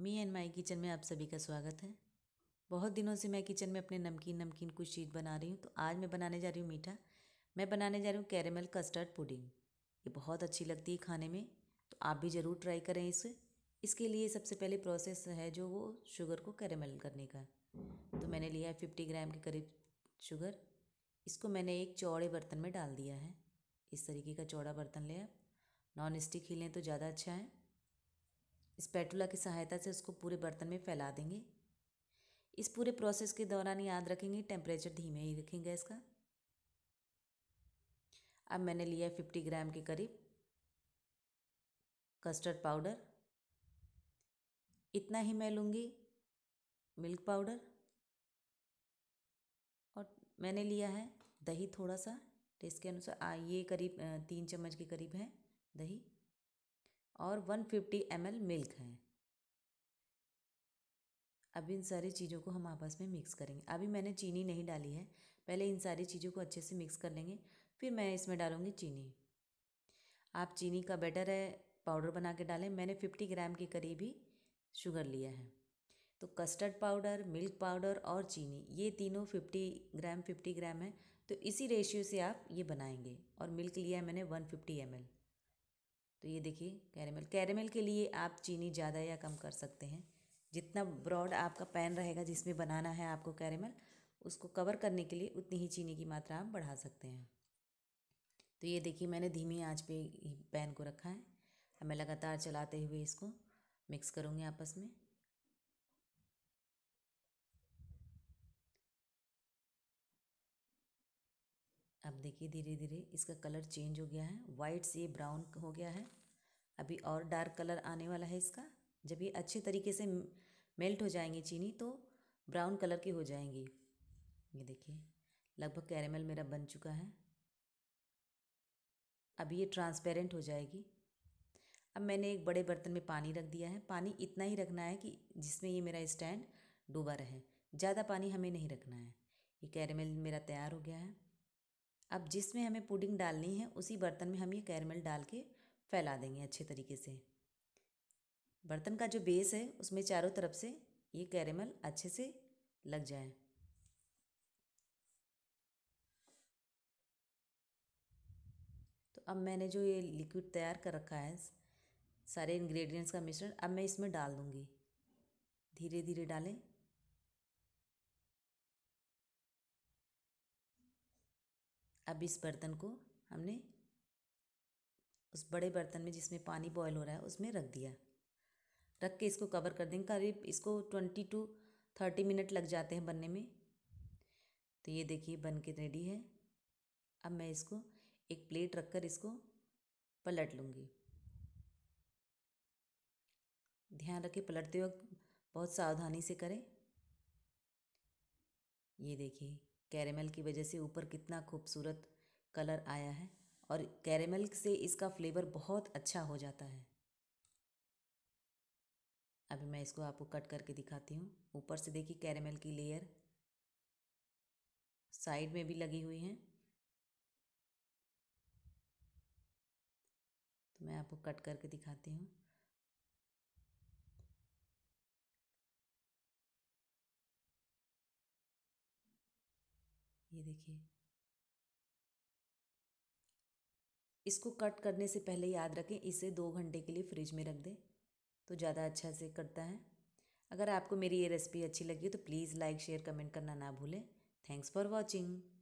me and my kitchen में आप सभी का स्वागत है बहुत दिनों से मैं किचन में अपने नमकीन नमकीन कुछ चीज़ बना रही हूँ तो आज मैं बनाने जा रही हूँ मीठा मैं बनाने जा रही हूँ कैरेमल कस्टर्ड पुडिंग ये बहुत अच्छी लगती है खाने में तो आप भी ज़रूर ट्राई करें इसे इसके लिए सबसे पहले प्रोसेस है जो वो शुगर को कैरेमल करने का तो मैंने लिया है फिफ्टी ग्राम के करीब शुगर इसको मैंने एक चौड़े बर्तन में डाल दिया है इस तरीके का चौड़ा बर्तन लिया नॉन स्टिक ही लें तो ज़्यादा अच्छा है स्पैटुला की सहायता से उसको पूरे बर्तन में फैला देंगे इस पूरे प्रोसेस के दौरान याद रखेंगे टेम्परेचर धीमे ही रखेंगे इसका अब मैंने लिया फिफ्टी ग्राम के करीब कस्टर्ड पाउडर इतना ही मैं लूँगी मिल्क पाउडर और मैंने लिया है दही थोड़ा सा टेस्ट तो के अनुसार ये करीब तीन चम्मच के करीब है दही और 150 फिफ्टी मिल्क है अब इन सारी चीज़ों को हम आपस में मिक्स करेंगे अभी मैंने चीनी नहीं डाली है पहले इन सारी चीज़ों को अच्छे से मिक्स कर लेंगे फिर मैं इसमें डालूँगी चीनी आप चीनी का बैटर है पाउडर बना के डालें मैंने फिफ्टी ग्राम के करीब ही शुगर लिया है तो कस्टर्ड पाउडर मिल्क पाउडर और चीनी ये तीनों फिफ्टी ग्राम फिफ्टी ग्राम है तो इसी रेशियो से आप ये बनाएंगे और मिल्क लिया है मैंने वन फिफ्टी एम एल तो ये देखिए कैरेमल कैरेमल के लिए आप चीनी ज़्यादा या कम कर सकते हैं जितना ब्रॉड आपका पैन रहेगा जिसमें बनाना है आपको कैरेमल उसको कवर करने के लिए उतनी ही चीनी की मात्रा आप बढ़ा सकते हैं तो ये देखिए मैंने धीमी आंच पे पैन को रखा है मैं लगातार चलाते हुए इसको मिक्स करूँगी आपस में देखिए धीरे धीरे इसका कलर चेंज हो गया है वाइट से ब्राउन हो गया है अभी और डार्क कलर आने वाला है इसका जब ये अच्छे तरीके से मेल्ट हो जाएंगी चीनी तो ब्राउन कलर की हो जाएंगी ये देखिए लगभग कैरेमल मेरा बन चुका है अब ये ट्रांसपेरेंट हो जाएगी अब मैंने एक बड़े बर्तन में पानी रख दिया है पानी इतना ही रखना है कि जिसमें ये मेरा स्टैंड डूबा रहे ज़्यादा पानी हमें नहीं रखना है ये कैरेमल मेरा तैयार हो गया है अब जिसमें हमें पुडिंग डालनी है उसी बर्तन में हम ये कैरमल डाल के फैला देंगे अच्छे तरीके से बर्तन का जो बेस है उसमें चारों तरफ से ये कैरेमल अच्छे से लग जाए तो अब मैंने जो ये लिक्विड तैयार कर रखा है सारे इंग्रेडिएंट्स का मिश्रण अब मैं इसमें डाल दूँगी धीरे धीरे डालें अब इस बर्तन को हमने उस बड़े बर्तन में जिसमें पानी बॉयल हो रहा है उसमें रख दिया रख के इसको कवर कर देंगे करीब इसको ट्वेंटी टू थर्टी मिनट लग जाते हैं बनने में तो ये देखिए बन के रेडी है अब मैं इसको एक प्लेट रख कर इसको पलट लूँगी ध्यान रखें पलटते वक्त बहुत सावधानी से करें ये देखिए कैरेमल की वजह से ऊपर कितना खूबसूरत कलर आया है और कैरेमल से इसका फ्लेवर बहुत अच्छा हो जाता है अभी मैं इसको आपको कट करके दिखाती हूँ ऊपर से देखिए कैरेमल की लेयर साइड में भी लगी हुई है तो मैं आपको कट करके दिखाती हूँ ये देखिए इसको कट करने से पहले याद रखें इसे दो घंटे के लिए फ्रिज में रख दें तो ज़्यादा अच्छा से कटता है अगर आपको मेरी ये रेसिपी अच्छी लगी तो प्लीज़ लाइक शेयर कमेंट करना ना भूलें थैंक्स फॉर वॉचिंग